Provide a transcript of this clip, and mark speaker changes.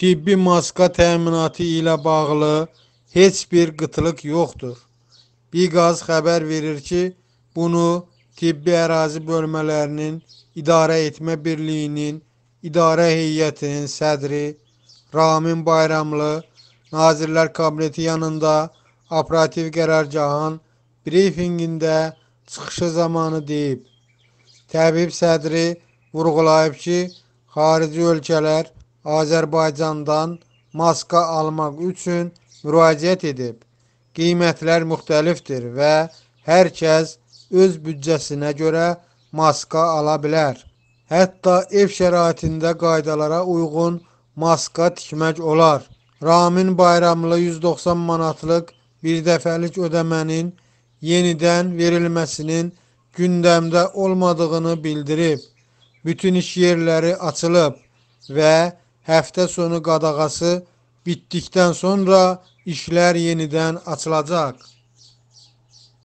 Speaker 1: tibbi maska təminatı ilə bağlı heç bir qıtlıq yoxdur. Biqaz xəbər verir ki, bunu tibbi ərazi bölmələrinin idarə etmə birliyinin idarə heyətinin sədri Ramin Bayramlı Nazirlər Kabineti yanında operativ qərargahın brifingində çıxışı zamanı deyib. Təbib sədri vurğulayıb ki, xarici ölkələr Azərbaycandan maska almaq üçün müraciət edib. Qiymətlər müxtəlifdir və hər kəs öz büdcəsinə görə maska ala bilər. Hətta ev şəraitində qaydalara uyğun maska tikmək olar. Ramin Bayramlı 190 manatlıq birdəfəlik ödəmənin yenidən verilməsinin gündəmdə olmadığını bildirib. Bütün iş yerləri açılıb və həftə sonu qadağası bitdikdən sonra işlər yenidən açılacaq.